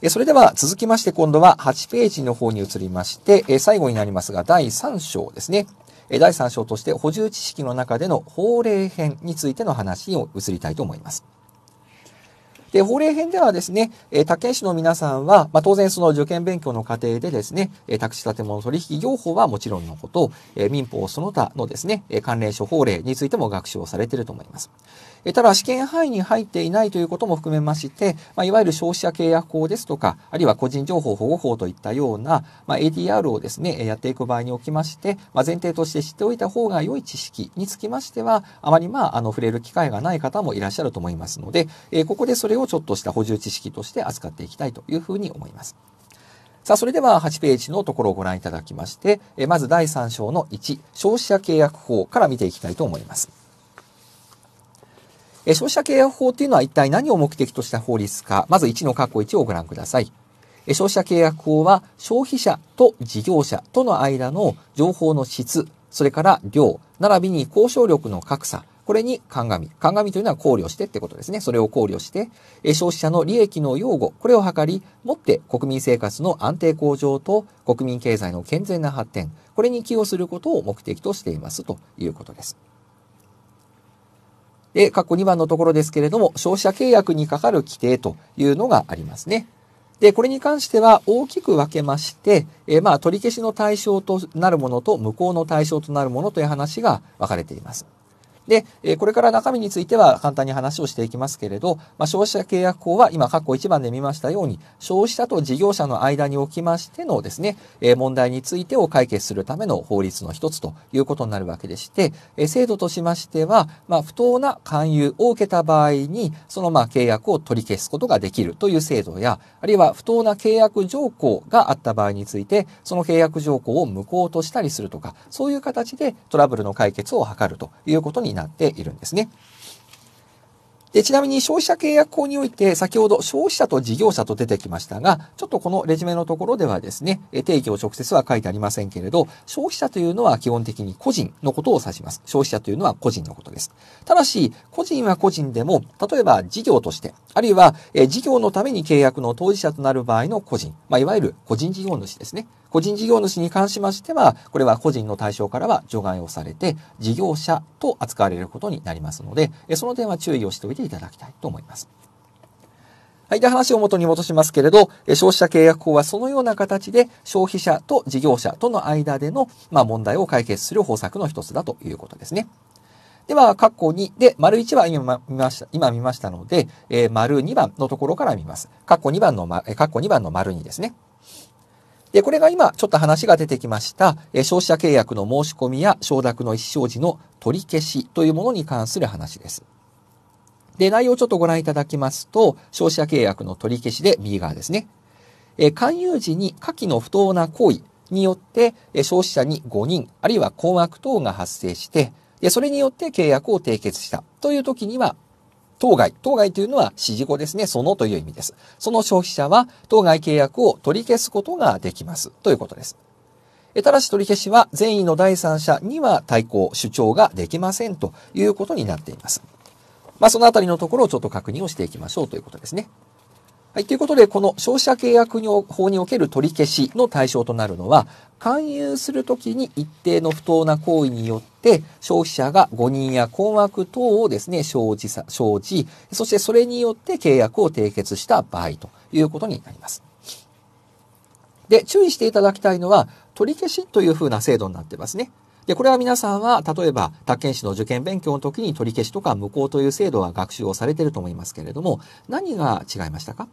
えそれでは続きまして今度は8ページの方に移りまして、え最後になりますが第3章ですね。え第3章として補充知識の中での法令編についての話に移りたいと思います。で、法令編ではですね、え県市の皆さんは、まあ、当然その受験勉強の過程でですね、え宅地建物取引業法はもちろんのこと、え民法その他のですね、関連諸法令についても学習をされていると思います。ただ、試験範囲に入っていないということも含めまして、まあ、いわゆる消費者契約法ですとか、あるいは個人情報保護法といったような、まあ、ADR をですね、やっていく場合におきまして、まあ、前提として知っておいた方が良い知識につきましては、あまりまあ、あの、触れる機会がない方もいらっしゃると思いますので、えここでそれをちょっとした補充知識として扱っていきたいというふうに思います。さあ、それでは8ページのところをご覧いただきまして、えまず第3章の1、消費者契約法から見ていきたいと思います。え消費者契約法というのは一体何を目的とした法律か、まず1の括弧1をご覧ください。え消費者契約法は消費者と事業者との間の情報の質、それから量、並びに交渉力の格差、これに鑑み、鑑みというのは考慮してってことですね。それを考慮して、消費者の利益の擁護、これを図り、もって国民生活の安定向上と国民経済の健全な発展、これに寄与することを目的としていますということです。で、括弧2番のところですけれども、消費者契約にかかる規定というのがありますね。で、これに関しては大きく分けまして、えー、まあ、取り消しの対象となるものと無効の対象となるものという話が分かれています。で、えこれから中身については簡単に話をしていきますけれど、まあ、消費者契約法は今、括弧1番で見ましたように、消費者と事業者の間におきましてのですね、え問題についてを解決するための法律の一つということになるわけでして、え制度としましては、まあ、不当な勧誘を受けた場合に、そのまあ契約を取り消すことができるという制度や、あるいは不当な契約条項があった場合について、その契約条項を無効としたりするとか、そういう形でトラブルの解決を図るということになっているんですね。で、ちなみに消費者契約法において、先ほど消費者と事業者と出てきましたが、ちょっとこのレジュメのところではですね、定義を直接は書いてありませんけれど、消費者というのは基本的に個人のことを指します。消費者というのは個人のことです。ただし、個人は個人でも、例えば事業として、あるいは事業のために契約の当事者となる場合の個人、まあ、いわゆる個人事業主ですね。個人事業主に関しましては、これは個人の対象からは除外をされて、事業者と扱われることになりますので、その点は注意をしておいていただきたいと思います。はい。で、話を元に戻しますけれど、消費者契約法はそのような形で消費者と事業者との間での、まあ、問題を解決する方策の一つだということですね。では、括弧2で、丸1は今見ました、今見ましたので、えー、丸2番のところから見ます。括弧2番の、括弧2番の丸2ですね。で、これが今ちょっと話が出てきました、え消費者契約の申し込みや承諾の意思表示の取り消しというものに関する話です。で、内容をちょっとご覧いただきますと、消費者契約の取り消しで右側ですね。え勧誘時に下記の不当な行為によって、え消費者に誤認、あるいは困惑等が発生して、で、それによって契約を締結したという時には、当該。当該というのは指示語ですね。そのという意味です。その消費者は当該契約を取り消すことができます。ということです。ただし取り消しは善意の第三者には対抗、主張ができませんということになっています。まあ、そのあたりのところをちょっと確認をしていきましょうということですね。はい。ということで、この消費者契約法における取り消しの対象となるのは、勧誘するときに一定の不当な行為によって消費者が誤認や困惑等をですね、生じさ、生じ、そしてそれによって契約を締結した場合ということになります。で、注意していただきたいのは、取り消しというふうな制度になってますね。で、これは皆さんは、例えば、宅建士の受験勉強の時に取り消しとか無効という制度は学習をされていると思いますけれども、何が違いましたか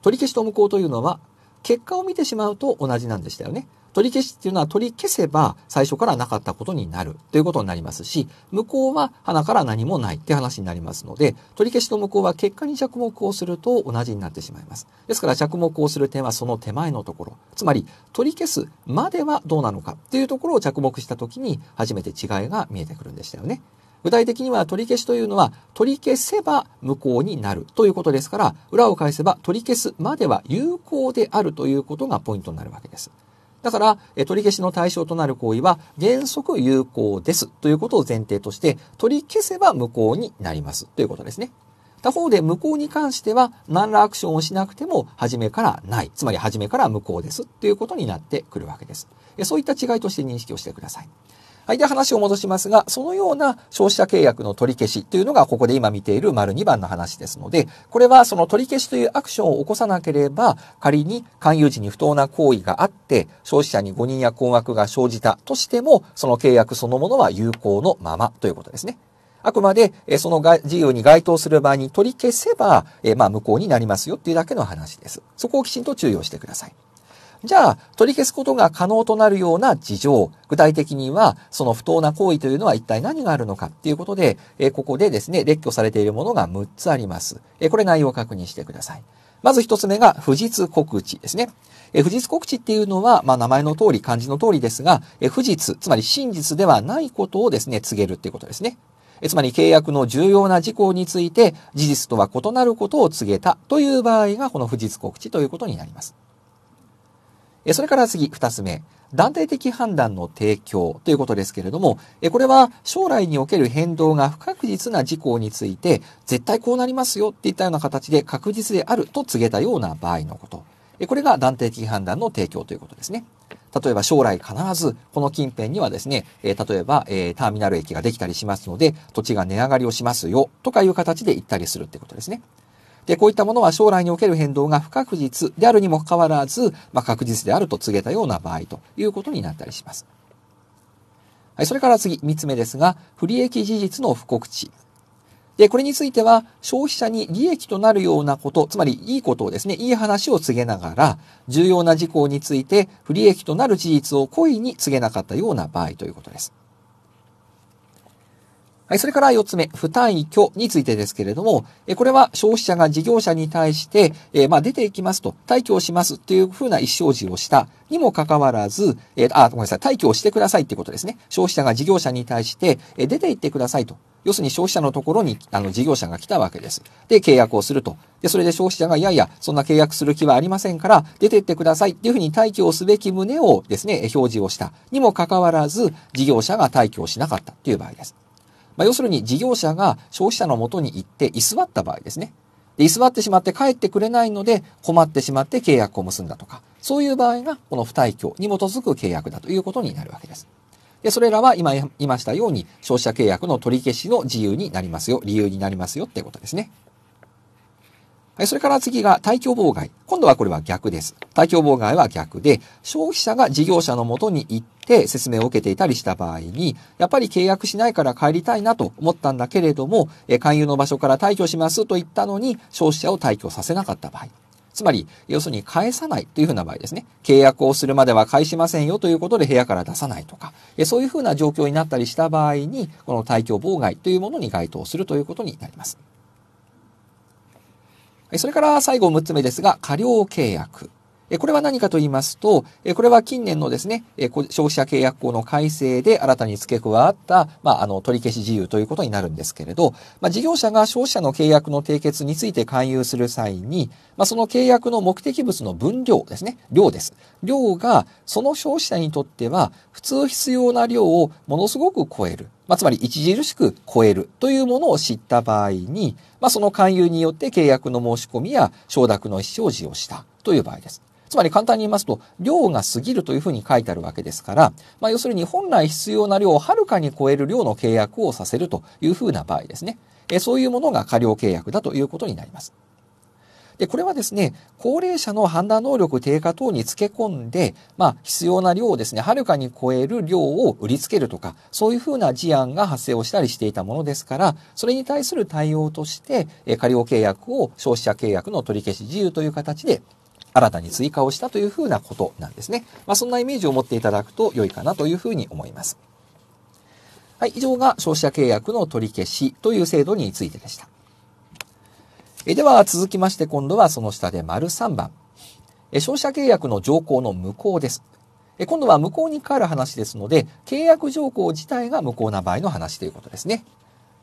取り消しと無効というのは、結果を見てしまうと同じなんでしたよね。取り消しっていうのは取り消せば最初からなかったことになるということになりますし、向こうは花から何もないって話になりますので、取り消しと向こうは結果に着目をすると同じになってしまいます。ですから着目をする点はその手前のところ、つまり取り消すまではどうなのかっていうところを着目した時に初めて違いが見えてくるんでしたよね。具体的には取り消しというのは取り消せば無効になるということですから裏を返せば取り消すまでは有効であるということがポイントになるわけです。だから、取り消しの対象となる行為は原則有効ですということを前提として取り消せば無効になりますということですね。他方で無効に関しては何らアクションをしなくても初めからない。つまり初めから無効ですということになってくるわけです。そういった違いとして認識をしてください。はい。で、話を戻しますが、そのような消費者契約の取り消しというのが、ここで今見ている丸2番の話ですので、これはその取り消しというアクションを起こさなければ、仮に勧誘時に不当な行為があって、消費者に誤認や困惑が生じたとしても、その契約そのものは有効のままということですね。あくまで、その自由に該当する場合に取り消せば、まあ、無効になりますよっていうだけの話です。そこをきちんと注意をしてください。じゃあ、取り消すことが可能となるような事情、具体的には、その不当な行為というのは一体何があるのかっていうことで、えここでですね、列挙されているものが6つあります。えこれ内容を確認してください。まず1つ目が、不実告知ですね。え不実告知っていうのは、まあ、名前の通り、漢字の通りですが、え不実、つまり真実ではないことをですね、告げるっていうことですね。つまり契約の重要な事項について事実とは異なることを告げたという場合がこの不実告知ということになります。それから次、二つ目。断定的判断の提供ということですけれども、これは将来における変動が不確実な事項について、絶対こうなりますよっていったような形で確実であると告げたような場合のこと。これが断定的判断の提供ということですね。例えば将来必ずこの近辺にはですね、例えばターミナル駅ができたりしますので、土地が値上がりをしますよとかいう形で言ったりするってことですね。で、こういったものは将来における変動が不確実であるにもかかわらず、まあ、確実であると告げたような場合ということになったりします。はい、それから次、3つ目ですが、不利益事実の不告知。で、これについては、消費者に利益となるようなこと、つまりいいことをですね、いい話を告げながら、重要な事項について不利益となる事実を故意に告げなかったような場合ということです。はい、それから4つ目、不退去についてですけれども、えこれは消費者が事業者に対して、えまあ、出ていきますと、退去をしますというふうな意思表示をしたにもかかわらず、えあ、ごめんなさい、退去をしてくださいってことですね。消費者が事業者に対して、え出て行ってくださいと要するに消費者のところに、あの、事業者が来たわけです。で、契約をすると。で、それで消費者が、いやいや、そんな契約する気はありませんから、出てってくださいっていうふうに退去をすべき旨をですね、表示をした。にもかかわらず、事業者が退去をしなかったという場合です。まあ、要するに事業者が消費者のもとに行って居座った場合ですね。で居座ってしまって帰ってくれないので困ってしまって契約を結んだとか、そういう場合がこの不退去に基づく契約だということになるわけです。で、それらは今言いましたように消費者契約の取り消しの自由になりますよ、理由になりますよってことですね。はい、それから次が対去妨害。今度はこれは逆です。対去妨害は逆で、消費者が事業者のもとに行って説明を受けていたりした場合に、やっぱり契約しないから帰りたいなと思ったんだけれども、え勧誘の場所から退去しますと言ったのに、消費者を退去させなかった場合。つまり、要するに返さないというふうな場合ですね。契約をするまでは返しませんよということで部屋から出さないとか、そういうふうな状況になったりした場合に、この退去妨害というものに該当するということになります。それから最後6つ目ですが、過料契約。これは何かと言いますと、これは近年のですね、消費者契約法の改正で新たに付け加わった、まあ、あの、取り消し自由ということになるんですけれど、まあ、事業者が消費者の契約の締結について勧誘する際に、まあ、その契約の目的物の分量ですね、量です。量が、その消費者にとっては、普通必要な量をものすごく超える。まあ、つまり著しく超えるというものを知った場合に、まあ、その勧誘によって契約の申し込みや承諾の意思表示をしたという場合です。つまり簡単に言いますと、量が過ぎるというふうに書いてあるわけですから、まあ、要するに本来必要な量をはるかに超える量の契約をさせるというふうな場合ですね。えそういうものが過料契約だということになります。で、これはですね、高齢者の判断能力低下等につけ込んで、まあ、必要な量をですね、はるかに超える量を売りつけるとか、そういうふうな事案が発生をしたりしていたものですから、それに対する対応として、え過料契約を消費者契約の取り消し自由という形で新たに追加をしたというふうなことなんですね。まあ、そんなイメージを持っていただくと良いかなというふうに思います。はい、以上が消費者契約の取り消しという制度についてでした。えでは続きまして今度はその下で丸3番。え消費者契約の条項の無効です。え今度は無効に関わる話ですので、契約条項自体が無効な場合の話ということですね。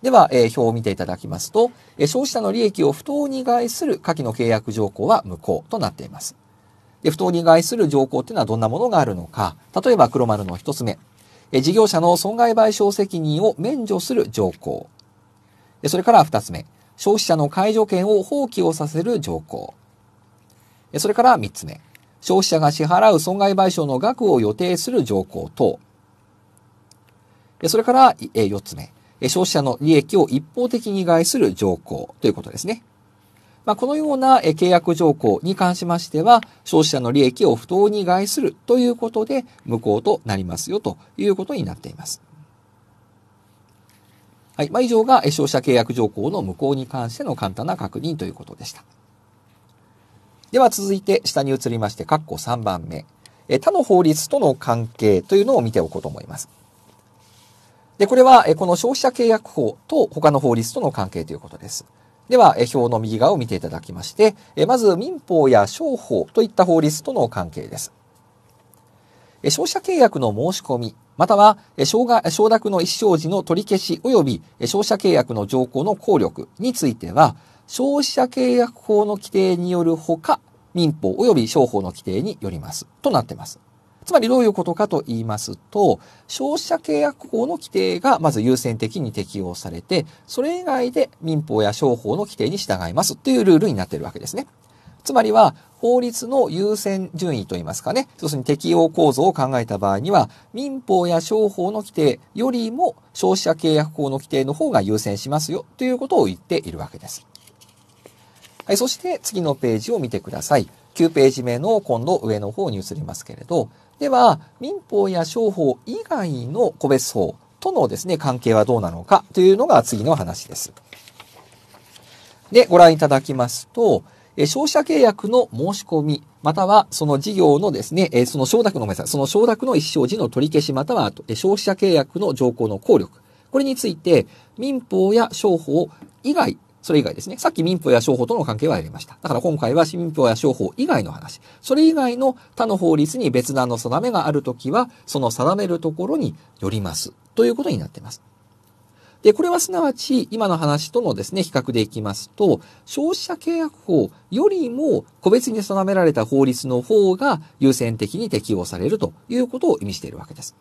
では、えー、表を見ていただきますと、えー、消費者の利益を不当に害する下記の契約条項は無効となっています。で不当に害する条項というのはどんなものがあるのか、例えば黒丸の一つ目、えー、事業者の損害賠償責任を免除する条項。それから二つ目、消費者の解除権を放棄をさせる条項。それから三つ目、消費者が支払う損害賠償の額を予定する条項等。それから四つ目、消費者の利益を一方的に害する条項ということですね。まあ、このような契約条項に関しましては、消費者の利益を不当に害するということで無効となりますよということになっています。はい。まあ、以上が消費者契約条項の無効に関しての簡単な確認ということでした。では続いて下に移りまして、括弧3番目。他の法律との関係というのを見ておこうと思います。で、これは、この消費者契約法と他の法律との関係ということです。では、表の右側を見ていただきまして、まず民法や商法といった法律との関係です。消費者契約の申し込み、または承諾の意思表示の取り消し及び消費者契約の条項の効力については、消費者契約法の規定によるほか、民法及び商法の規定によります。となっています。つまりどういうことかと言いますと、消費者契約法の規定がまず優先的に適用されて、それ以外で民法や商法の規定に従いますというルールになっているわけですね。つまりは、法律の優先順位といいますかね、要するに適用構造を考えた場合には、民法や商法の規定よりも消費者契約法の規定の方が優先しますよということを言っているわけです。はい、そして次のページを見てください。9ページ目の今度上の方に移りますけれど、では、民法や商法以外の個別法とのですね、関係はどうなのかというのが次の話です。で、ご覧いただきますと、消費者契約の申し込み、またはその事業のですね、その承諾のごめんなさい、その承諾の一生時の取り消しまたは消費者契約の条項の効力、これについて民法や商法以外それ以外ですね。さっき民法や商法との関係はやりました。だから今回は民法や商法以外の話。それ以外の他の法律に別段の定めがあるときは、その定めるところによります。ということになっています。で、これはすなわち、今の話とのですね、比較でいきますと、消費者契約法よりも個別に定められた法律の方が優先的に適用されるということを意味しているわけです。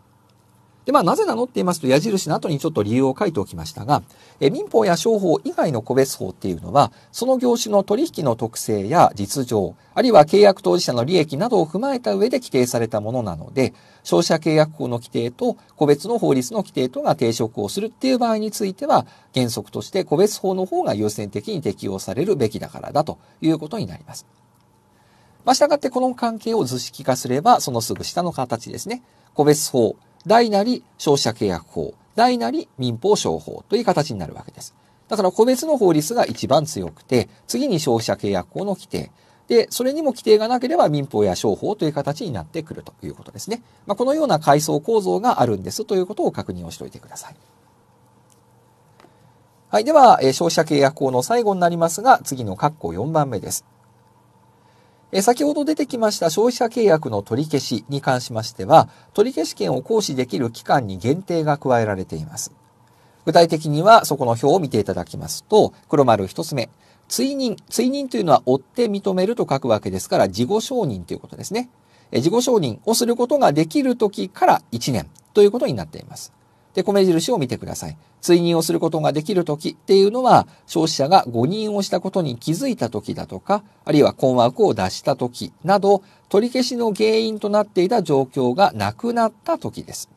で、まあ、なぜなのって言いますと、矢印の後にちょっと理由を書いておきましたが、え民法や商法以外の個別法っていうのは、その業種の取引の特性や実情、あるいは契約当事者の利益などを踏まえた上で規定されたものなので、消費者契約法の規定と個別の法律の規定とが抵触をするっていう場合については、原則として個別法の方が優先的に適用されるべきだからだということになります。まあ、従ってこの関係を図式化すれば、そのすぐ下の形ですね。個別法、大なり消費者契約法、大なり民法商法という形になるわけです。だから個別の法律が一番強くて、次に消費者契約法の規定、で、それにも規定がなければ民法や商法という形になってくるということですね。まあ、このような階層構造があるんですということを確認をしておいてください。はい。では、消費者契約法の最後になりますが、次の括弧4番目です。先ほど出てきました消費者契約の取り消しに関しましては、取り消し権を行使できる期間に限定が加えられています。具体的には、そこの表を見ていただきますと、黒丸一つ目、追認。追認というのは追って認めると書くわけですから、事後承認ということですね。事後承認をすることができるときから1年ということになっています。で、米印を見てください。追認をすることができる時っていうのは、消費者が誤認をしたことに気づいた時だとか、あるいは困惑を出した時など、取り消しの原因となっていた状況がなくなった時です。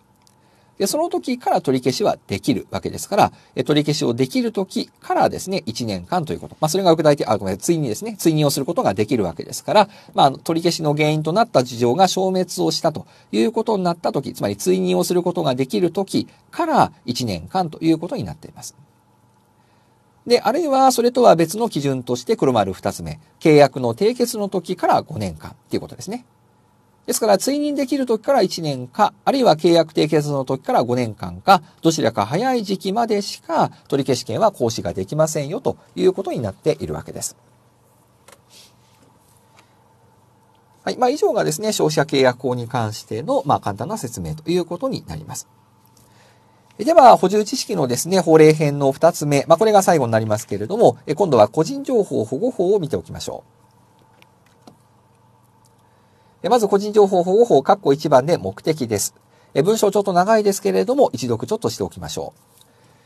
で、その時から取り消しはできるわけですから、え取り消しをできる時からですね、1年間ということ。まあ、それが具体的、あ、ごめんなさい、追認ですね、追認をすることができるわけですから、まあ、取り消しの原因となった事情が消滅をしたということになった時、つまり追認をすることができる時から1年間ということになっています。で、あるいはそれとは別の基準として黒丸2つ目、契約の締結の時から5年間ということですね。ですから、追認できる時から1年か、あるいは契約締結の時から5年間か、どちらか早い時期までしか取消権は行使ができませんよということになっているわけです。はい。まあ、以上がですね、消費者契約法に関しての、まあ、簡単な説明ということになります。では、補充知識のですね、法令編の2つ目。まあ、これが最後になりますけれども、今度は個人情報保護法を見ておきましょう。まず個人情報保護法、括弧1番で目的です。文章ちょっと長いですけれども、一読ちょっとしておきましょ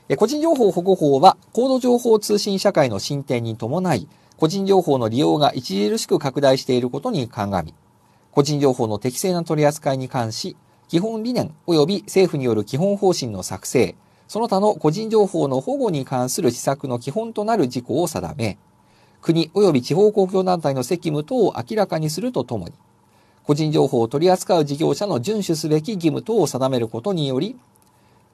う。個人情報保護法は、高度情報通信社会の進展に伴い、個人情報の利用が著しく拡大していることに鑑み、個人情報の適正な取り扱いに関し、基本理念及び政府による基本方針の作成、その他の個人情報の保護に関する施策の基本となる事項を定め、国及び地方公共団体の責務等を明らかにするとともに、個人情報を取り扱う事業者の遵守すべき義務等を定めることにより、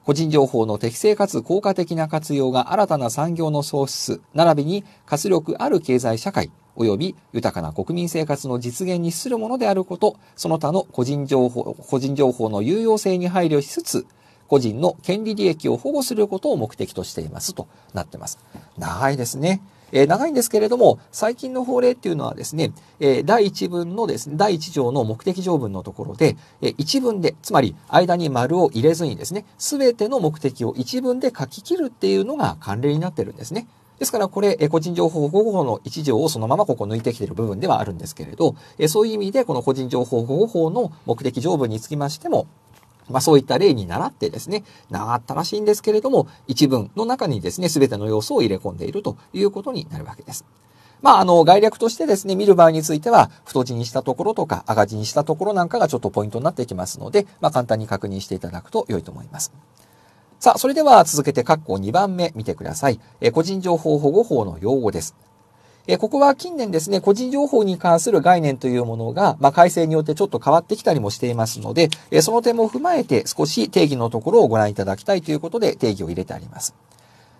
個人情報の適正かつ効果的な活用が新たな産業の創出、並びに活力ある経済社会、及び豊かな国民生活の実現に資するものであること、その他の個人情報、個人情報の有用性に配慮しつつ、個人の権利利益を保護することを目的としていますとなってます。長いですね。えー、長いんですけれども、最近の法令っていうのはですね、えー、第1文のですね、第1条の目的条文のところで、えー、1文で、つまり間に丸を入れずにですね、すべての目的を1文で書き切るっていうのが慣例になってるんですね。ですからこれ、個人情報保護法の1条をそのままここ抜いてきている部分ではあるんですけれど、そういう意味でこの個人情報保護法の目的条文につきましても、まあ、そういった例に倣ってですね、長ったらしいんですけれども、一文の中にですね、全ての要素を入れ込んでいるということになるわけです。まあ、あの、概略としてですね、見る場合については、太字にしたところとか、赤字にしたところなんかがちょっとポイントになってきますので、まあ、簡単に確認していただくと良いと思います。さあ、それでは続けて、括弧2番目見てください。え個人情報保護法の用語です。えここは近年ですね、個人情報に関する概念というものが、まあ、改正によってちょっと変わってきたりもしていますので、えその点も踏まえて少し定義のところをご覧いただきたいということで定義を入れてあります。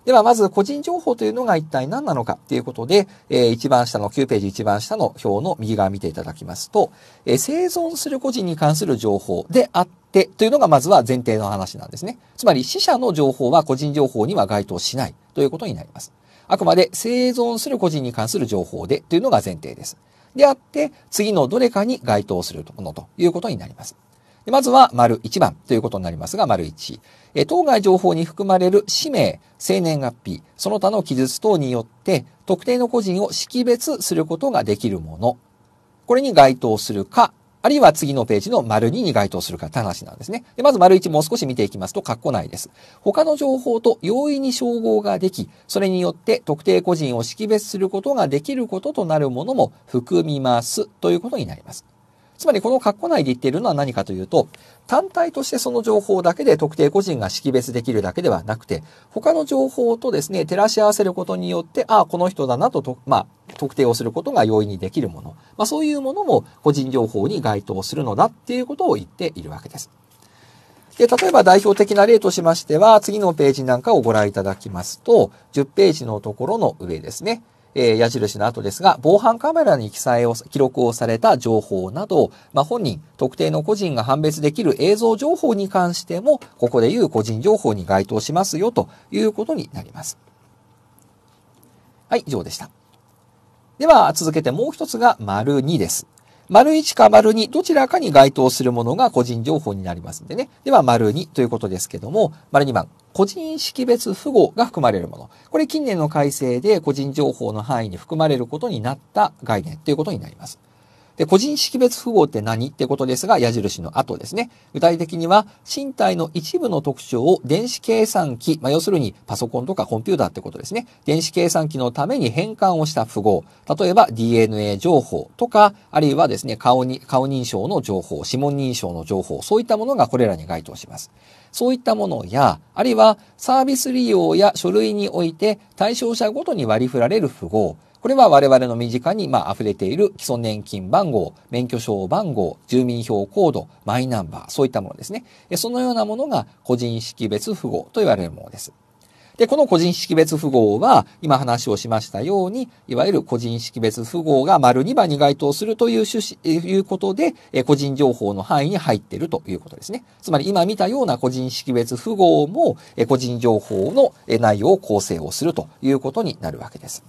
では、まず個人情報というのが一体何なのかということで、えー、一番下の9ページ一番下の表の右側見ていただきますと、えー、生存する個人に関する情報であってというのがまずは前提の話なんですね。つまり死者の情報は個人情報には該当しないということになります。あくまで生存する個人に関する情報でというのが前提です。であって、次のどれかに該当するものということになります。でまずは、丸1番ということになりますが、丸1。え当該情報に含まれる氏名、生年月日、その他の記述等によって、特定の個人を識別することができるもの。これに該当するかあるいは次のページの丸2に該当するかって話なんですね。でまず丸1もう少し見ていきますと、括弧内です。他の情報と容易に照合ができ、それによって特定個人を識別することができることとなるものも含みますということになります。つまりこの括弧内で言っているのは何かというと、単体としてその情報だけで特定個人が識別できるだけではなくて、他の情報とですね、照らし合わせることによって、ああ、この人だなとと、まあ、特定をすることが容易にできるもの。まあ、そういうものも個人情報に該当するのだっていうことを言っているわけです。で、例えば代表的な例としましては、次のページなんかをご覧いただきますと、10ページのところの上ですね。えー、矢印の後ですが、防犯カメラに記載を、記録をされた情報など、まあ、本人、特定の個人が判別できる映像情報に関しても、ここでいう個人情報に該当しますよということになります。はい、以上でした。では、続けてもう一つが、丸2です。丸1か丸2、どちらかに該当するものが個人情報になりますんでね。では、丸2ということですけども、丸2番、個人識別符号が含まれるもの。これ近年の改正で個人情報の範囲に含まれることになった概念ということになります。で、個人識別符号って何ってことですが、矢印の後ですね。具体的には、身体の一部の特徴を電子計算機、まあ、要するにパソコンとかコンピューターってことですね。電子計算機のために変換をした符号。例えば DNA 情報とか、あるいはですね、顔に、顔認証の情報、指紋認証の情報、そういったものがこれらに該当します。そういったものや、あるいはサービス利用や書類において対象者ごとに割り振られる符号、これは我々の身近にまあ溢れている基礎年金番号、免許証番号、住民票コード、マイナンバー、そういったものですね。そのようなものが個人識別符号と言われるものです。で、この個人識別符号は、今話をしましたように、いわゆる個人識別符号が丸2番に該当するという趣旨、いうことで、個人情報の範囲に入っているということですね。つまり今見たような個人識別符号も、個人情報の内容を構成をするということになるわけです。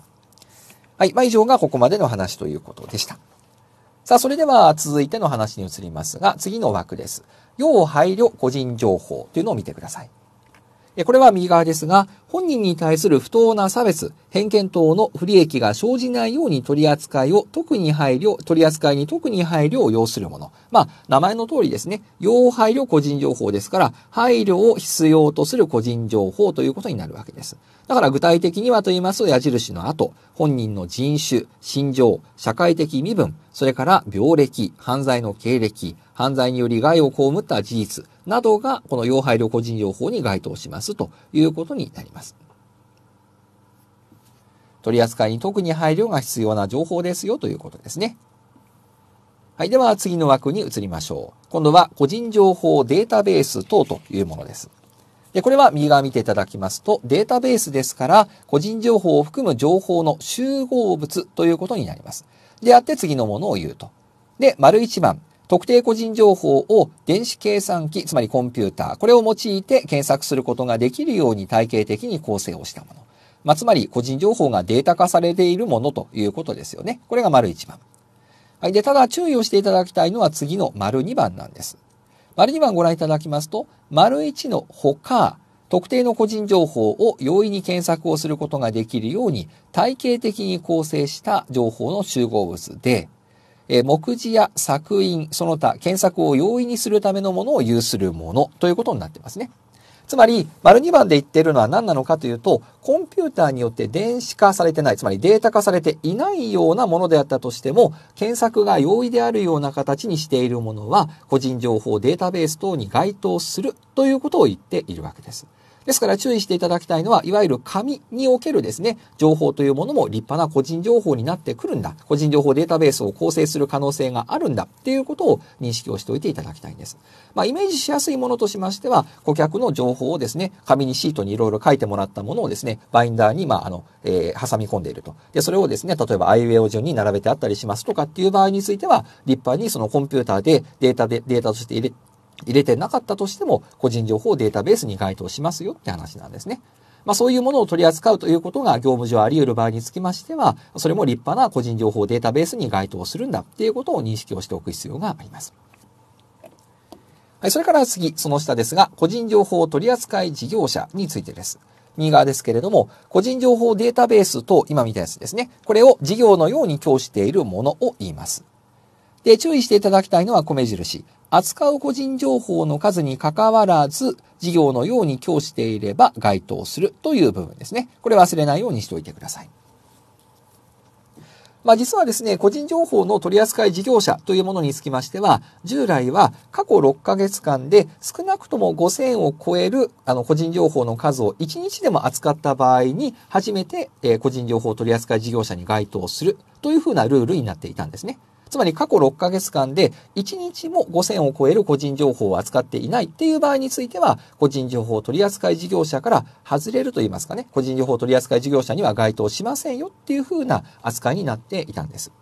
はい。まあ、以上がここまでの話ということでした。さあ、それでは続いての話に移りますが、次の枠です。要配慮個人情報というのを見てください。これは右側ですが、本人に対する不当な差別、偏見等の不利益が生じないように取り扱いを特に配慮、取り扱いに特に配慮を要するもの。まあ、名前の通りですね、要配慮個人情報ですから、配慮を必要とする個人情報ということになるわけです。だから具体的にはと言いますと矢印の後、本人の人種、心情、社会的身分、それから病歴、犯罪の経歴、犯罪により害を被った事実などがこの要配慮個人情報に該当しますということになります。取り扱いに特に配慮が必要な情報ですよということですね。はい。では次の枠に移りましょう。今度は個人情報データベース等というものです。で、これは右側見ていただきますと、データベースですから、個人情報を含む情報の集合物ということになります。であって次のものを言うと。で、丸1番。特定個人情報を電子計算機、つまりコンピューター、これを用いて検索することができるように体系的に構成をしたもの。まあ、つまり個人情報がデータ化されているものということですよね。これが丸1番。はい。で、ただ注意をしていただきたいのは次の丸2番なんです。丸2番ご覧いただきますと、丸1の他、特定の個人情報を容易に検索をすることができるように体系的に構成した情報の集合物で、え目次や作品、その他検索を容易にするためのものを有するものということになってますね。つまり、丸2番で言っているのは何なのかというと、コンピューターによって電子化されてない、つまりデータ化されていないようなものであったとしても、検索が容易であるような形にしているものは、個人情報データベース等に該当するということを言っているわけです。ですから注意していただきたいのは、いわゆる紙におけるですね、情報というものも立派な個人情報になってくるんだ。個人情報データベースを構成する可能性があるんだっていうことを認識をしておいていただきたいんです。まあ、イメージしやすいものとしましては、顧客の情報をですね、紙にシートにいろいろ書いてもらったものをですね、バインダーに、まあ、あの、えー、挟み込んでいると。で、それをですね、例えばアイウェオ順に並べてあったりしますとかっていう場合については、立派にそのコンピューターでデータで、データとして入れ入れてなかったとしても、個人情報をデータベースに該当しますよって話なんですね。まあ、そういうものを取り扱うということが業務上あり得る場合につきましては、それも立派な個人情報データベースに該当するんだっていうことを認識をしておく必要があります。はい、それから次、その下ですが、個人情報取扱い事業者についてです。右側ですけれども、個人情報データベースと今みたいなやつですね。これを事業のように供しているものを言います。で、注意していただきたいのは米印。扱う個人情報の数に関わらず、事業のように供していれば該当するという部分ですね。これ忘れないようにしておいてください。まあ、実はですね、個人情報の取扱い事業者というものにつきましては、従来は過去6ヶ月間で少なくとも5000を超えるあの個人情報の数を1日でも扱った場合に、初めて、え個人情報取扱い事業者に該当するというふうなルールになっていたんですね。つまり過去6ヶ月間で1日も5000を超える個人情報を扱っていないっていう場合については、個人情報取扱い事業者から外れると言いますかね、個人情報取扱い事業者には該当しませんよっていうふうな扱いになっていたんです。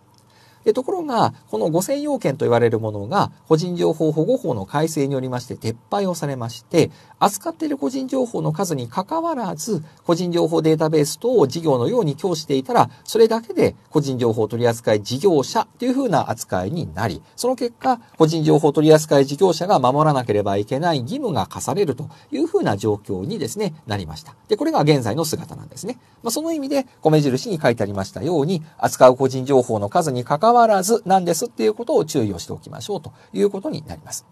でところが、この5000要件と言われるものが、個人情報保護法の改正によりまして撤廃をされまして、扱っている個人情報の数にかかわらず、個人情報データベース等を事業のように供していたら、それだけで個人情報取扱事業者というふうな扱いになり、その結果、個人情報取扱事業者が守らなければいけない義務が課されるというふうな状況にですね、なりました。で、これが現在の姿なんですね。まあ、その意味で、米印に書いてありましたように、扱う個人情報の数に関わ関わらずなんですっていうことを注意をしておきましょうということになります。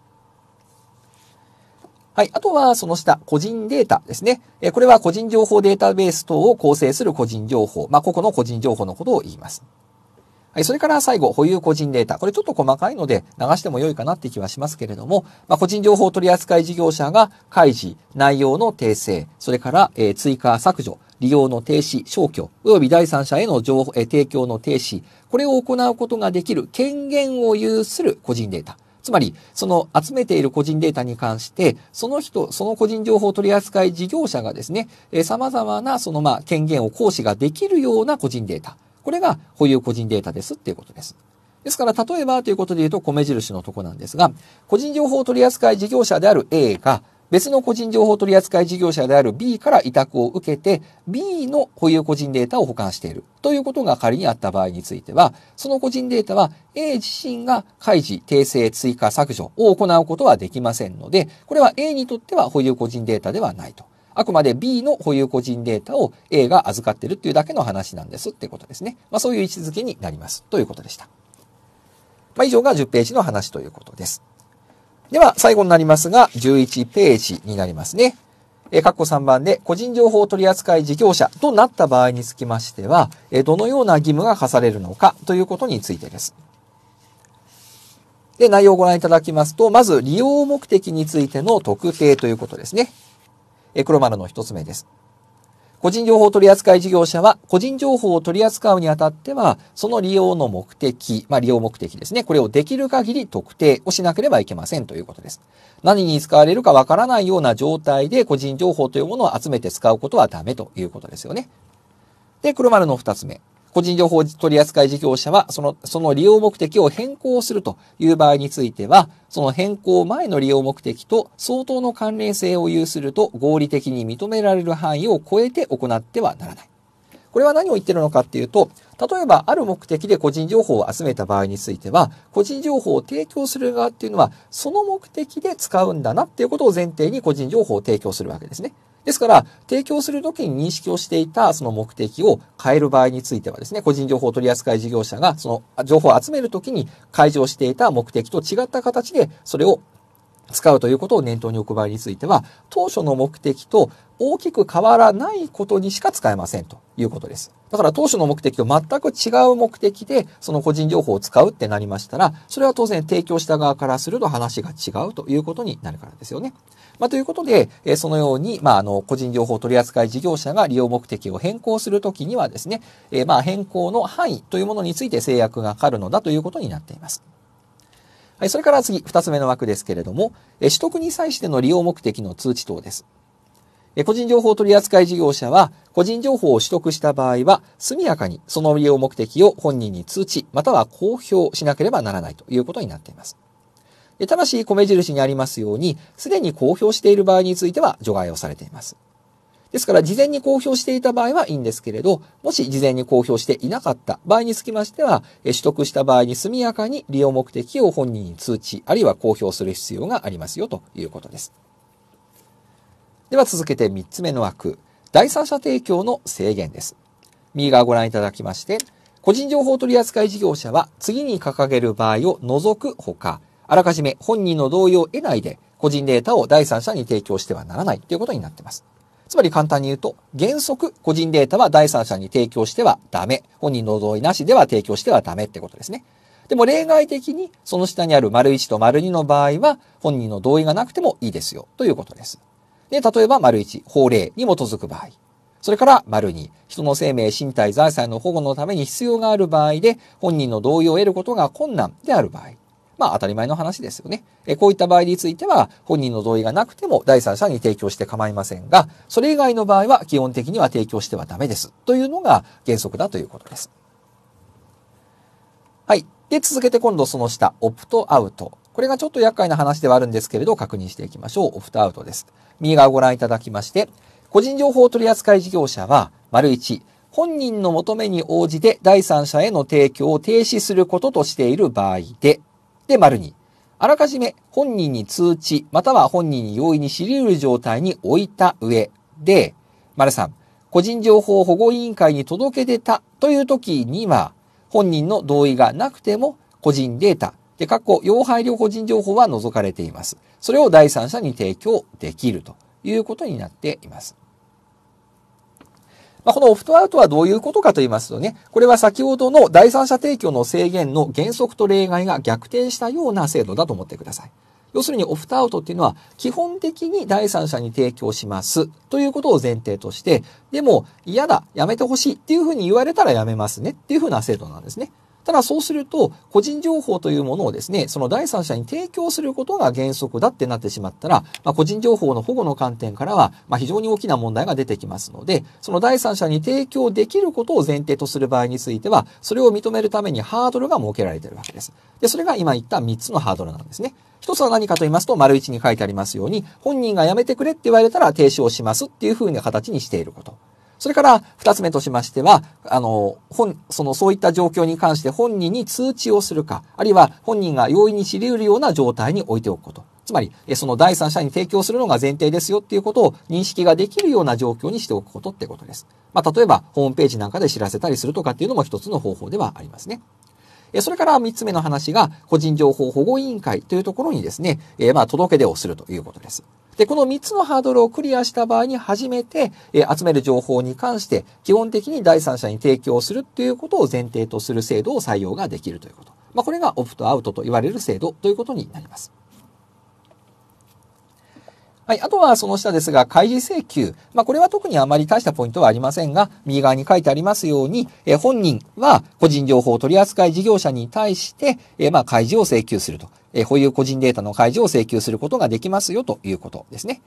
はい。あとは、その下、個人データですね。えこれは個人情報データベース等を構成する個人情報。まあ、個々の個人情報のことを言います。はい、それから最後、保有個人データ。これちょっと細かいので流しても良いかなって気はしますけれども、まあ、個人情報取扱事業者が開示、内容の訂正、それから、えー、追加削除、利用の停止、消去、及び第三者への情報、えー、提供の停止、これを行うことができる権限を有する個人データ。つまり、その集めている個人データに関して、その人、その個人情報取扱事業者がですね、えー、様々なそのまあ権限を行使ができるような個人データ。これが保有個人データですっていうことです。ですから、例えばということで言うと、米印のとこなんですが、個人情報取扱事業者である A が、別の個人情報取扱事業者である B から委託を受けて、B の保有個人データを保管しているということが仮にあった場合については、その個人データは A 自身が開示、訂正、追加、削除を行うことはできませんので、これは A にとっては保有個人データではないと。あくまで B の保有個人データを A が預かってるっていうだけの話なんですってことですね。まあ、そういう位置づけになります。ということでした。まあ、以上が10ページの話ということです。では、最後になりますが、11ページになりますね。え括弧3番で、個人情報取扱事業者となった場合につきましては、えどのような義務が課されるのかということについてです。で、内容をご覧いただきますと、まず利用目的についての特定ということですね。黒丸の一つ目です。個人情報取扱事業者は、個人情報を取り扱うにあたっては、その利用の目的、まあ利用目的ですね。これをできる限り特定をしなければいけませんということです。何に使われるかわからないような状態で個人情報というものを集めて使うことはダメということですよね。で、黒丸の二つ目。個人情報取扱事業者は、その、その利用目的を変更するという場合については、その変更前の利用目的と相当の関連性を有すると合理的に認められる範囲を超えて行ってはならない。これは何を言ってるのかっていうと、例えばある目的で個人情報を集めた場合については、個人情報を提供する側っていうのは、その目的で使うんだなっていうことを前提に個人情報を提供するわけですね。ですから、提供するときに認識をしていたその目的を変える場合についてはですね、個人情報取扱事業者がその情報を集めるときに解除をしていた目的と違った形でそれを使うということを念頭に置く場合については、当初の目的と大きく変わらないことにしか使えませんということです。だから当初の目的と全く違う目的で、その個人情報を使うってなりましたら、それは当然提供した側からすると話が違うということになるからですよね。まあ、ということで、えそのように、まあ、あの、個人情報取扱い事業者が利用目的を変更するときにはですね、えまあ、変更の範囲というものについて制約がかかるのだということになっています。はい、それから次、二つ目の枠ですけれども、取得に際しての利用目的の通知等です。個人情報取扱事業者は、個人情報を取得した場合は、速やかにその利用目的を本人に通知、または公表しなければならないということになっています。ただし、米印にありますように、すでに公表している場合については除外をされています。ですから、事前に公表していた場合はいいんですけれど、もし事前に公表していなかった場合につきましては、取得した場合に速やかに利用目的を本人に通知、あるいは公表する必要がありますよということです。では続けて3つ目の枠、第三者提供の制限です。右側ご覧いただきまして、個人情報取扱事業者は次に掲げる場合を除くほか、あらかじめ本人の同意を得ないで個人データを第三者に提供してはならないということになっています。つまり簡単に言うと、原則個人データは第三者に提供してはダメ。本人の同意なしでは提供してはダメってことですね。でも例外的にその下にある丸1と丸2の場合は本人の同意がなくてもいいですよということです。で、例えば丸1、法令に基づく場合。それから丸2、人の生命、身体、財産の保護のために必要がある場合で本人の同意を得ることが困難である場合。まあ当たり前の話ですよね。えこういった場合については、本人の同意がなくても第三者に提供して構いませんが、それ以外の場合は基本的には提供してはダメです。というのが原則だということです。はい。で、続けて今度その下、オプトアウト。これがちょっと厄介な話ではあるんですけれど、確認していきましょう。オプトアウトです。右側をご覧いただきまして、個人情報取扱事業者は、丸1、本人の求めに応じて第三者への提供を停止することとしている場合で、で、丸に。あらかじめ本人に通知、または本人に容易に知り得る状態に置いた上で、丸3、個人情報保護委員会に届け出たという時には、本人の同意がなくても個人データ、で、過去、要配慮個人情報は除かれています。それを第三者に提供できるということになっています。まあ、このオプトアウトはどういうことかと言いますとね、これは先ほどの第三者提供の制限の原則と例外が逆転したような制度だと思ってください。要するにオフトアウトっていうのは基本的に第三者に提供しますということを前提として、でも嫌だ、やめてほしいっていうふうに言われたらやめますねっていうふうな制度なんですね。ただそうすると、個人情報というものをですね、その第三者に提供することが原則だってなってしまったら、まあ、個人情報の保護の観点からは、まあ、非常に大きな問題が出てきますので、その第三者に提供できることを前提とする場合については、それを認めるためにハードルが設けられているわけです。で、それが今言った三つのハードルなんですね。一つは何かと言いますと、丸一に書いてありますように、本人がやめてくれって言われたら停止をしますっていうふうな形にしていること。それから二つ目としましては、あの、本、その、そういった状況に関して本人に通知をするか、あるいは本人が容易に知り得るような状態に置いておくこと。つまり、その第三者に提供するのが前提ですよっていうことを認識ができるような状況にしておくことってことです。まあ、例えば、ホームページなんかで知らせたりするとかっていうのも一つの方法ではありますね。それから三つ目の話が、個人情報保護委員会というところにですね、まあ、届け出をするということです。で、この3つのハードルをクリアした場合に初めて、え集める情報に関して、基本的に第三者に提供するということを前提とする制度を採用ができるということ。まあ、これがオプトアウトと言われる制度ということになります。はい。あとはその下ですが、開示請求。まあ、これは特にあまり大したポイントはありませんが、右側に書いてありますように、え本人は個人情報取扱事業者に対して、えまあ、開示を請求すると。え保有個人データの開示を請求することができますよということですね。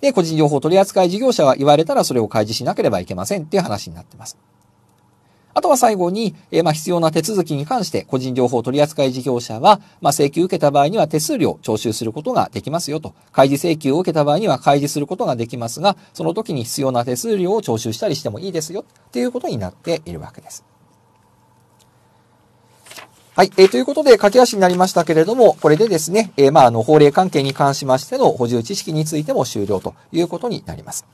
で、個人情報取扱事業者は言われたらそれを開示しなければいけませんっていう話になってます。あとは最後に、えまあ、必要な手続きに関して個人情報取扱事業者は、まあ、請求受けた場合には手数料を徴収することができますよと。開示請求を受けた場合には開示することができますが、その時に必要な手数料を徴収したりしてもいいですよっていうことになっているわけです。はい。えー、ということで、駆け足になりましたけれども、これでですね、えー、まあ、あの、法令関係に関しましての補充知識についても終了ということになります。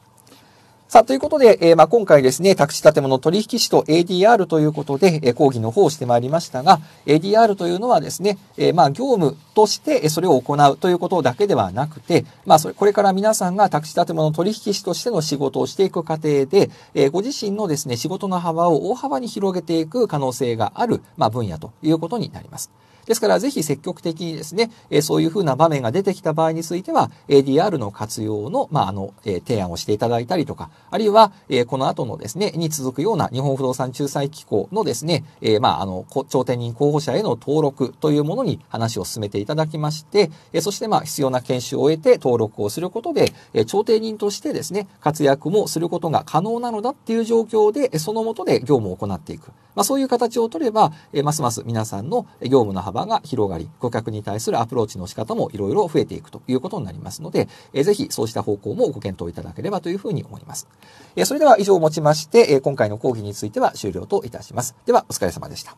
さあ、ということで、えー、まあ、今回ですね、宅地建物取引士と ADR ということで、えー、講義の方をしてまいりましたが、ADR というのはですね、えー、まあ、業務としてそれを行うということだけではなくて、まあ、それ、これから皆さんが宅地建物取引士としての仕事をしていく過程で、えー、ご自身のですね、仕事の幅を大幅に広げていく可能性がある、まあ、分野ということになります。ですから、ぜひ積極的にですね、えそういうふうな場面が出てきた場合については、ADR の活用の、まあ、あの、え提案をしていただいたりとか、あるいは、えこの後のですね、に続くような日本不動産仲裁機構のですね、えまあ、あの、頂点人候補者への登録というものに話を進めていただきまして、えそして、まあ、必要な研修を終えて登録をすることで、え調停人としてですね、活躍もすることが可能なのだっていう状況で、そのもとで業務を行っていく。まあ、そういう形を取れば、えますます皆さんの業務の幅幅が広がり、顧客に対するアプローチの仕方もいろいろ増えていくということになりますので、えー、ぜひそうした方向もご検討いただければというふうに思います。えそれでは以上をもちまして、え今回の講義については終了といたします。では、お疲れ様でした。